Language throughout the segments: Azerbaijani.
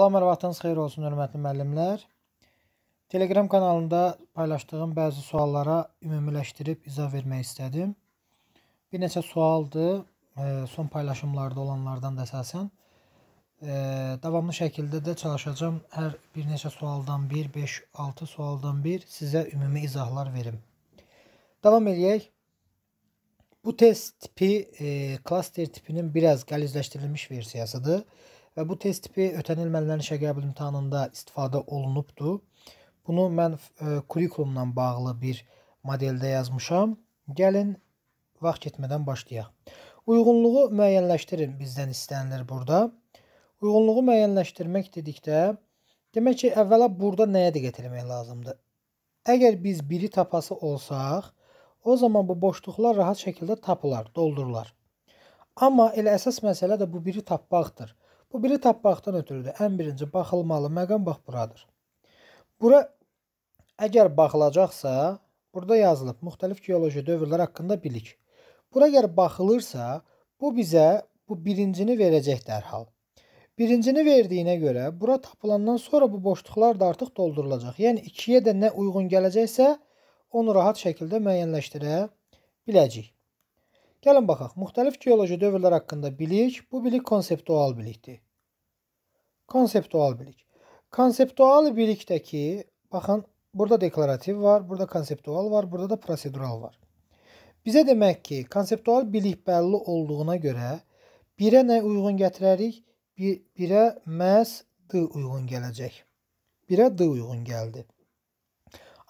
Salam, hər vaxtınız xeyir olsun, hörmətli müəllimlər. Telegram kanalında paylaşdığım bəzi suallara ümumiləşdirib izah vermək istədim. Bir neçə sualdır, e, son paylaşımlarda olanlardan da əsasən. E, davamlı şəkildə də çalışacağım hər bir neçə sualdan 1, 5, 6 sualdan 1 sizə ümumi izahlar verim. Davam edək. Bu test tipi, e, klaster tipinin biraz qəlizləşdirilmiş versiyasıdır. Bu Və bu test tipi ötənilmənlərin işə qəbul imtahanında istifadə olunubdur. Bunu mən e, kurikulumla bağlı bir modeldə yazmışam. Gəlin vaxt getmədən başlayaq. Uyğunluğu müəyyənləşdirin bizdən istənilir burada. Uyğunluğu müəyyənləşdirmək dedikdə demək ki, əvvəla burada nəyə diqqət etmək lazımdır? Əgər biz biri tapası olsaq, o zaman bu boşluqlar rahat şəkildə tapılar, doldurular. Amma elə əsas məsələ də bu biri tapmaqdır. Bu biri tapmaqdan ötürüdür. Ən birinci baxılmalı məqam bax buradır. Bura əgər baxılacaqsa, burada yazılıb müxtəlif geoloji dövrlər haqqında bilik. Bura əgər baxılırsa, bu bizə bu birincini verəcək dərhal. Birincini verdiyinə görə bura tapılandan sonra bu boşluqlar da artıq doldurulacaq. Yəni 2-yə də nə uyğun gələcəksə, onu rahat şəkildə müəyyənləşdirə biləcəyik. Gəlin baxaq, müxtəlif geoloji dövrlər haqqında bilik, bu bilik konseptual bilikdir. Konseptual bilik. Konseptual bilikdəki, baxın, burada deklarativ var, burada konseptual var, burada da prosedural var. Bizə demək ki, konseptual bilik bəlli olduğuna görə birə nə uyğun gətirərik? Bir, birə məhz D uyğun gələcək. Birə D uyğun gəldi.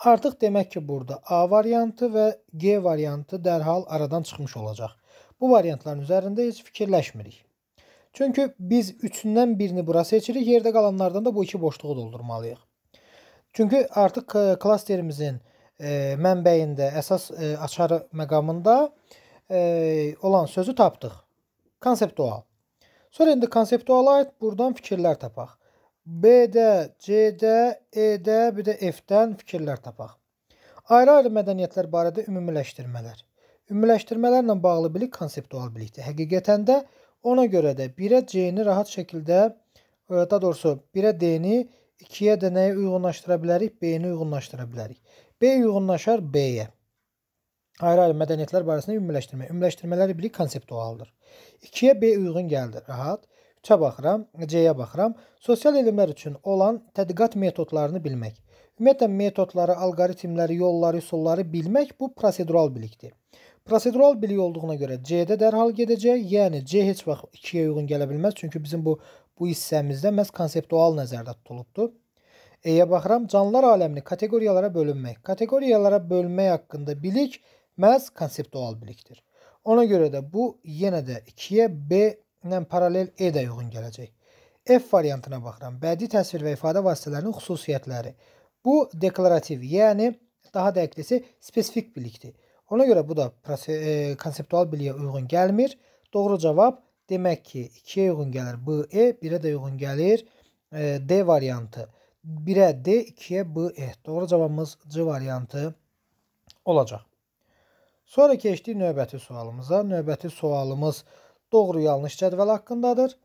Artıq demək ki, burada A variantı və G variantı dərhal aradan çıxmış olacaq. Bu variantların üzərində heç fikirləşmirik. Çünki biz üçündən birini bura seçirik, yerdə qalanlardan da bu iki boşluğu doldurmalıyıq. Çünki artıq e, klasterimizin e, mənbəyində, əsas e, açarı məqamında e, olan sözü tapdıq. Konseptual. Sonra indi konseptuala aid buradan fikirlər tapaq. B-də, C-də, E-də, bir də F-dən fikirlər tapaq. Ayrı-ayrı mədəniyyətlər barədə ümumiləşdirmələr. Ümumiləşdirmələrlə bağlı bilik konseptual bilikdir. Həqiqətən də ona görə də 1-ə C-ni rahat şəkildə, e, daha doğrusu 1-ə D-ni 2-yə də nəyə uyğunlaşdıra bilərik? B-ni uyğunlaşdıra bilərik. B uyğunlaşar B-yə. Ayrı-ayrı mədəniyyətlər barəsində ümumiləşdirmə. Ümumiləşdirmələr bilik konseptualdır. 2-yə B uyğun gəldi, rahat. 3-ə baxıram, C-yə baxıram. Sosial elmlər üçün olan tədqiqat metodlarını bilmək. Ümumiyyətlə metodları, alqoritmləri, yolları, üsulları bilmək bu prosedural bilikdir. Prosedural bilik olduğuna görə C-də dərhal gedəcək, yəni C heç vaxt 2-yə uyğun gələ bilməz, çünki bizim bu bu hissəmizdə məhz konseptual nəzərdə tutulubdur. E-yə baxıram, canlılar aləmini kateqoriyalara bölünmək. Kateqoriyalara bölmək haqqında bilik məhz konseptual bilikdir. Ona görə də bu yenə də 2-yə B ilə paralel E də uyğun gələcək. F variantına baxıram. Bədii təsvir və ifadə vasitələrinin xüsusiyyətləri. Bu deklarativ, yəni daha dəqiqlisi spesifik bilikdir. Ona görə bu da e, konseptual biliyə uyğun gəlmir. Doğru cavab demək ki, 2-yə uyğun gəlir B, E, 1-ə də uyğun gəlir e, D variantı. 1-ə D, 2-yə B, E. Doğru cavabımız C variantı olacaq. Sonra keçdik növbəti sualımıza. Növbəti sualımız doğru-yanlış cədvəl haqqındadır.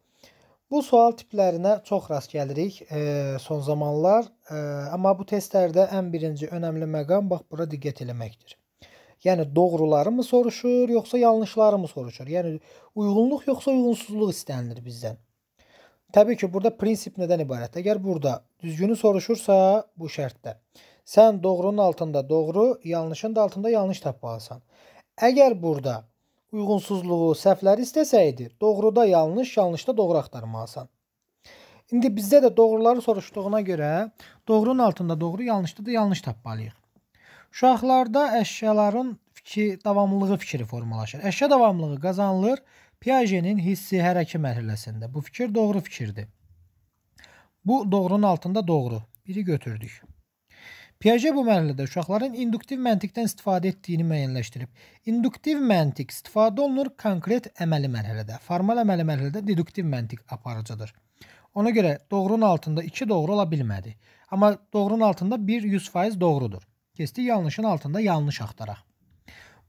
Bu sual tiplərinə çox rast gəlirik e, son zamanlar, e, amma bu testlərdə ən birinci önəmli məqam bax bura diqqət eləməkdir. Yəni doğruları mı soruşur, yoxsa yanlışları mı soruşur? Yəni uyğunluq yoxsa uyğunsuzluq istənilir bizdən. Təbii ki, burada prinsip nədən ibarət? Əgər burada düzgünü soruşursa, bu şərtdə sən doğrunun altında doğru, yanlışın da altında yanlış tapmalısan. Əgər burada uyğunsuzluğu, səhvləri istəsəydi, doğruda yanlış, yanlışda doğru axtarmalısan. İndi bizdə də doğruları soruşduğuna görə doğrunun altında doğru, yanlışda da yanlış tapmalıyıq. Uşaqlarda əşyaların fikri, davamlılığı fikri formalaşır. Əşya davamlılığı qazanılır Piagenin hissi hərəki mərhələsində. Bu fikir doğru fikirdir. Bu doğrunun altında doğru. Biri götürdük. Piaget bu mənlədə uşaqların induktiv məntiqdən istifadə etdiyini müəyyənləşdirib. İnduktiv məntiq istifadə olunur konkret əməli mərhələdə. Formal əməli mərhələdə deduktiv məntiq aparıcıdır. Ona görə doğrunun altında 2 doğru ola bilmədi. Amma doğrunun altında 1 100% doğrudur. Keçdik yanlışın altında yanlış axtaraq.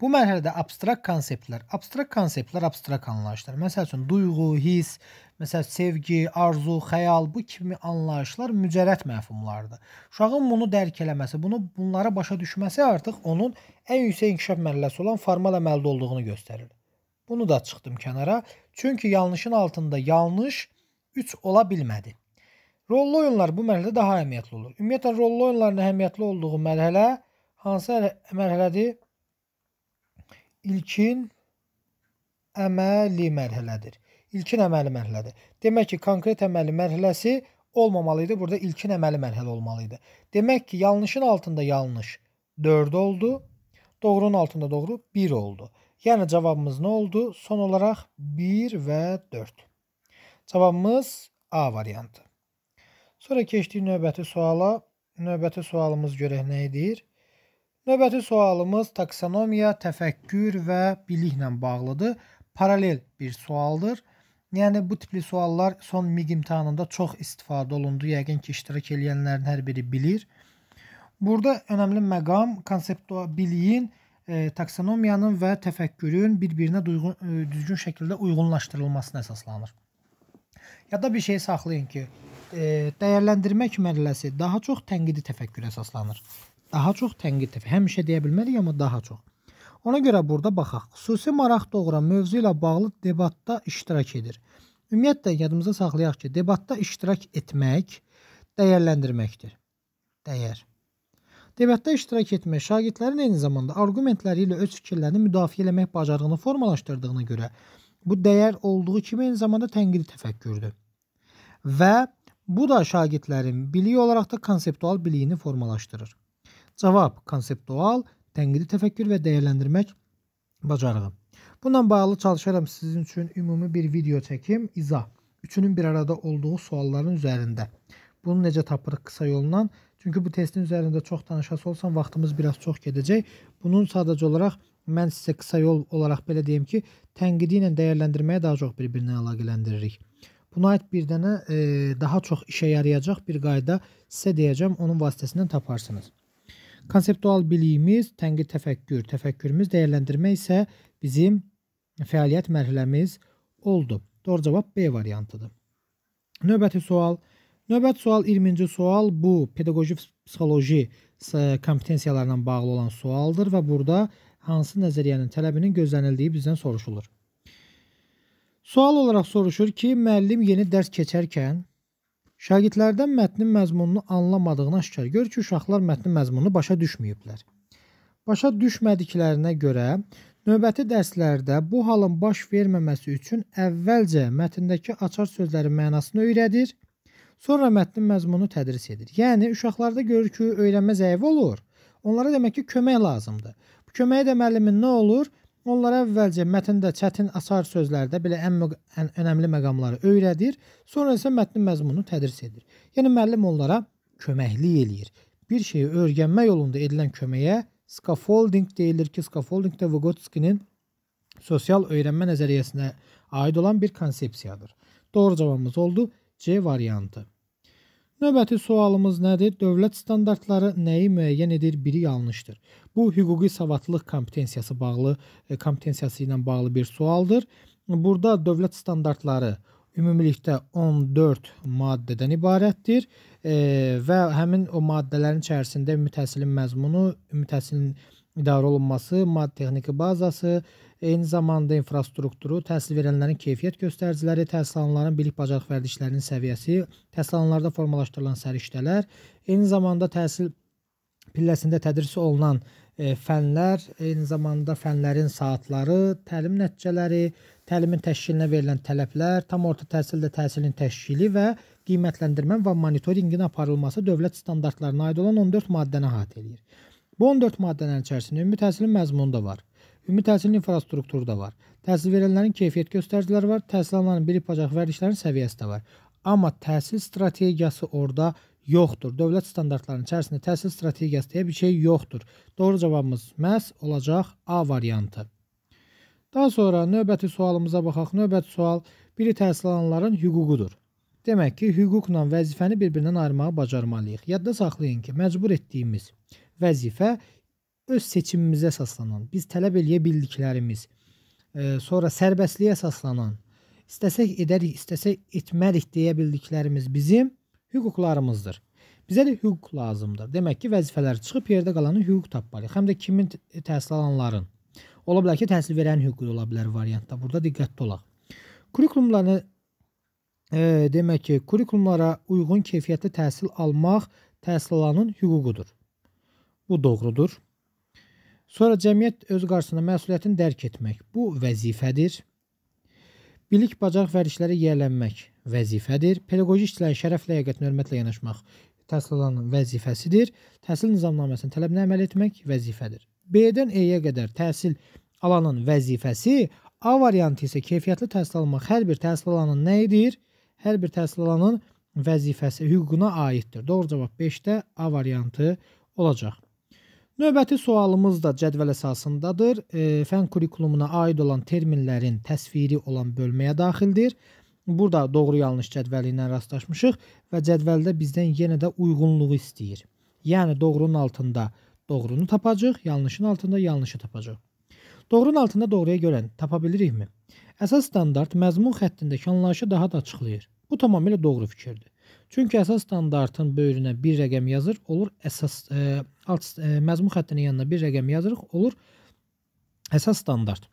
Bu mərhələdə abstrakt konseptlər, abstrakt konseptlər, abstrakt anlayışlar. Məsəl üçün duyğu, his, Məsələn, sevgi, arzu, xəyal bu kimi anlayışlar mücərrət məfhumlardır. Uşağın bunu dərk eləməsi, bunu bunlara başa düşməsi artıq onun ən yüksək inkişaf mərhələsi olan formal əməldə olduğunu göstərir. Bunu da çıxdım kənara, çünki yanlışın altında yanlış 3 ola bilmədi. Rollu oyunlar bu mərhələdə daha əhəmiyyətli olur. Ümumiyyətlə rollu oyunların əhəmiyyətli olduğu mərhələ hansı mərhələdir? İlkin əməli mərhələdir ilkin əməli mərhələdir. Demək ki, konkret əməli mərhələsi olmamalı idi. Burada ilkin əməli mərhələ olmalı idi. Demək ki, yanlışın altında yanlış 4 oldu. Doğrunun altında doğru 1 oldu. Yəni cavabımız nə oldu? Son olaraq 1 və 4. Cavabımız A variantı. Sonra keçdik növbəti suala. Növbəti sualımız görək nə edir? Növbəti sualımız taksonomiya, təfəkkür və biliklə bağlıdır. Paralel bir sualdır. Yəni bu tipli suallar son MIQ imtahanında çox istifadə olundu. Yəqin ki, iştirak edənlərin hər biri bilir. Burada önəmli məqam konseptuabiliyin, e, taksonomiyanın və təfəkkürün bir-birinə e, düzgün şəkildə uyğunlaşdırılmasına əsaslanır. Yadda bir şey saxlayın ki, e, dəyərləndirmək mərhələsi daha çox tənqidi təfəkkürə əsaslanır. Daha çox tənqid təfəkkür. Həmişə deyə bilmərik, amma daha çox. Ona görə burada baxaq. Xüsusi maraq doğuran mövzu ilə bağlı debatda iştirak edir. Ümumiyyətlə yadımızda saxlayaq ki, debatda iştirak etmək dəyərləndirməkdir. Dəyər. Debatda iştirak etmək şagirdlərin eyni zamanda arqumentləri ilə öz fikirlərini müdafiə etmək bacarığını formalaşdırdığına görə bu dəyər olduğu kimi eyni zamanda tənqidi təfəkkürdür. Və bu da şagirdlərin biliyi olaraq da konseptual biliyini formalaşdırır. Cavab konseptual tənqidi təfəkkür və dəyərləndirmək bacarığı. Bununla bağlı çalışaram sizin üçün ümumi bir video çəkim, izah. Üçünün bir arada olduğu sualların üzərində. Bunu necə tapırıq qısa yolla? Çünki bu testin üzərində çox danışası olsam vaxtımız biraz çox gedəcək. Bunun sadəcə olaraq mən sizə qısa yol olaraq belə deyim ki, tənqidi ilə dəyərləndirməyə daha çox bir-birinə əlaqələndiririk. Buna aid bir dənə e, daha çox işə yarayacaq bir qayda sizə deyəcəm, onun vasitəsindən taparsınız. Konseptual biliyimiz, tənqid təfəkkür, təfəkkürümüz, dəyərləndirmə isə bizim fəaliyyət mərhələmiz oldu. Doğru cavab B variantıdır. Növbəti sual. Növbəti sual 20-ci sual bu pedaqoji psixoloji e, kompetensiyalarla bağlı olan sualdır və burada hansı nəzəriyyənin tələbinin gözlənildiyi bizdən soruşulur. Sual olaraq soruşur ki, müəllim yeni dərs keçərkən Şagirdlərdən mətnin məzmununu anlamadığına şükür gör ki, uşaqlar mətnin məzmununu başa düşməyiblər. Başa düşmədiklərinə görə növbəti dərslərdə bu halın baş verməməsi üçün əvvəlcə mətndəki açar sözlərin mənasını öyrədir, sonra mətnin məzmununu tədris edir. Yəni uşaqlarda görür ki, öyrənmə zəif olur. Onlara demək ki, kömək lazımdır. Bu köməyi də müəllimin nə olur? Onlara əvvəlcə mətndə çətin açar sözlərdə belə ən, ən önəmli məqamları öyrədir, sonra isə mətnin məzmununu tədris edir. Yəni müəllim onlara köməklik eləyir. Bir şeyi öyrənmə yolunda edilən köməyə scaffolding deyilir ki, scaffolding də Vygotskinin sosial öyrənmə nəzəriyyəsinə aid olan bir konsepsiyadır. Doğru cavabımız oldu C variantı. Növbəti sualımız nədir? Dövlət standartları nəyi müəyyən edir? Biri yanlışdır. Bu hüquqi savadlılıq kompetensiyası bağlı e, kompetensiyası ilə bağlı bir sualdır. Burada dövlət standartları ümumilikdə 14 maddədən ibarətdir e, və həmin o maddələrin içərisində ümumi təhsilin məzmunu, ümumi təhsilin idarə olunması, maddi-texniki bazası, eyni zamanda infrastrukturu, təhsil verənlərin keyfiyyət göstəriciləri, təhsilanların bilik bacarıq vərdişlərinin səviyyəsi, təhsilanlarda formalaşdırılan səriştələr, eyni zamanda təhsil pilləsində tədris olunan e, fənlər, eyni zamanda fənlərin saatları, təlim nəticələri, təlimin təşkilinə verilən tələblər, tam orta təhsildə təhsilin təşkili və qiymətləndirmə və monitorinqin aparılması dövlət standartlarına aid olan 14 maddəni əhatə eləyir. Bu 14 maddənin içərisində ümumi təhsilin məzmunu da var. Ümumi təhsilin infrastrukturu da var. Təhsil verənlərin keyfiyyət göstəriciləri var, təhsil alanların bilik bacarıq vərdişlərinin səviyyəsi də var. Amma təhsil strategiyası orada yoxdur. Dövlət standartlarının içərisində təhsil strategiyası deyə bir şey yoxdur. Doğru cavabımız məhz olacaq A variantı. Daha sonra növbəti sualımıza baxaq. Növbəti sual biri təhsil alanların hüququdur. Demək ki, hüquqla vəzifəni bir-birindən ayırmağı bacarmalıyıq. Yadda saxlayın ki, məcbur etdiyimiz vəzifə öz seçimimizə əsaslanan, biz tələb eləyə bildiklərimiz, e, sonra sərbəstliyə əsaslanan, istəsək edərik, istəsək etmərik deyə bildiklərimiz bizim hüquqlarımızdır. Bizə də hüquq lazımdır. Demək ki, vəzifələr çıxıb yerdə qalanı hüquq tapmalıyıq. Həm də kimin təhsil alanların. Ola bilər ki, təhsil verən hüququ ola bilər variantda. Burada diqqətli olaq. Kurikulumları e, demək ki, kurikulumlara uyğun keyfiyyətli təhsil almaq təhsil alanın hüququdur. Bu doğrudur. Sonra cəmiyyət öz qarşısında məsuliyyətini dərk etmək bu vəzifədir. Bilik, bacarıq və işlərə yiyələnmək vəzifədir. Pedaqoji işçilərin şərəf ləyaqətinə hörmətlə yanaşmaq təhsil alanın vəzifəsidir. Təhsil nizamnaməsinin tələbinə əməl etmək vəzifədir. B-dən E-yə qədər təhsil alanın vəzifəsi, A variantı isə keyfiyyətli təhsil almaq hər bir təhsil alanının nə edir? Hər bir təhsil alanının vəzifəsi hüququna aiddir. Doğru cavab 5-də A variantı olacaq. Növbəti sualımız da cədvəl əsasındadır. E, fən kurikulumuna aid olan terminlərin təsviri olan bölməyə daxildir. Burada doğru yanlış cədvəli ilə rastlaşmışıq və cədvəldə bizdən yenə də uyğunluğu istəyir. Yəni doğrunun altında doğrunu tapacağıq, yanlışın altında yanlışı tapacağıq. Doğrunun altında doğruya görə tapa bilirikmi? Əsas standart məzmun xəttindəki anlayışı daha da açıqlayır. Bu tamamilə doğru fikirdir. Çünki əsas standartın böyrünə bir rəqəm yazır, olur əsas ə, e, alt ə, e, məzmun xəttinin yanına bir rəqəm yazırıq, olur əsas standart.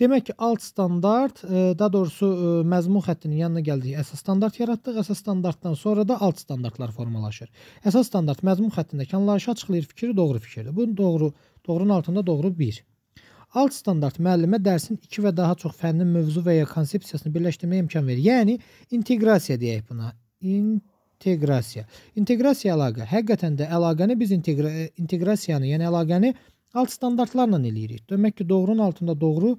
Demək ki, alt standart, ə, e, daha doğrusu ə, məzmun xəttinin yanına gəldik, əsas standart yaratdıq. Əsas standartdan sonra da alt standartlar formalaşır. Əsas standart məzmun xəttindəki anlayışı açıqlayır, fikri doğru fikirdir. Bu doğru, doğrunun altında doğru 1. Alt standart müəllimə dərsin 2 və daha çox fənnin mövzu və ya konsepsiyasını birləşdirməyə imkan verir. Yəni inteqrasiya deyək buna inteqrasiya. İnteqrasiya əlaqə. Həqiqətən də əlaqəni biz inteqra e, inteqrasiyanı, yəni əlaqəni alt standartlarla eləyirik. Demək ki, doğrunun altında doğru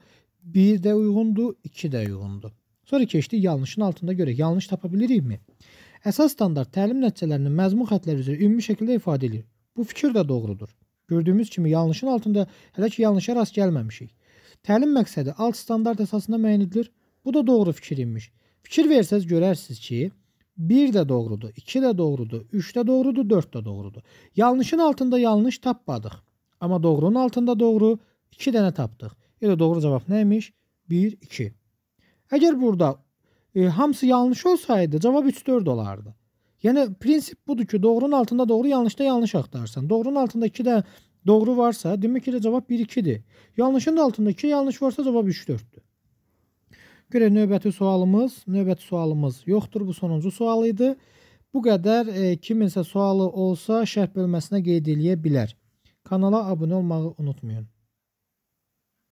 1 də uyğundur, 2 də uyğundur. Sonra keçdi yanlışın altında görə yanlış tapa bilirikmi? Əsas standart təlim nəticələrini məzmun xətləri üzrə ümumi şəkildə ifadə edir. Bu fikir də doğrudur. Gördüyümüz kimi yanlışın altında hələ ki yanlışa rast gəlməmişik. Təlim məqsədi alt standart əsasında müəyyən edilir. Bu da doğru fikir imiş. Fikir versəz görərsiniz ki, 1 də doğrudur, 2 də doğrudur, 3 də doğrudur, 4 də doğrudur. Yanlışın altında yanlış tapmadıq. Amma doğrunun altında doğru 2 dənə tapdıq. Yəni doğru cavab nə imiş? 1 2. Əgər burada e, hamısı yanlış olsaydı cavab 3 4 olardı. Yəni prinsip budur ki, doğrunun altında doğru, yanlışda yanlış axtarsan. Doğrunun altında 2 də doğru varsa, demək ki, cavab 1 2-dir. Yanlışın da altında 2 yanlış varsa cavab 3 4-dür. Görə növbəti sualımız, növbəti sualımız yoxdur. Bu sonuncu sual idi. Bu qədər e, kiminsə sualı olsa şərh bölməsinə qeyd eləyə bilər. Kanala abunə olmağı unutmayın.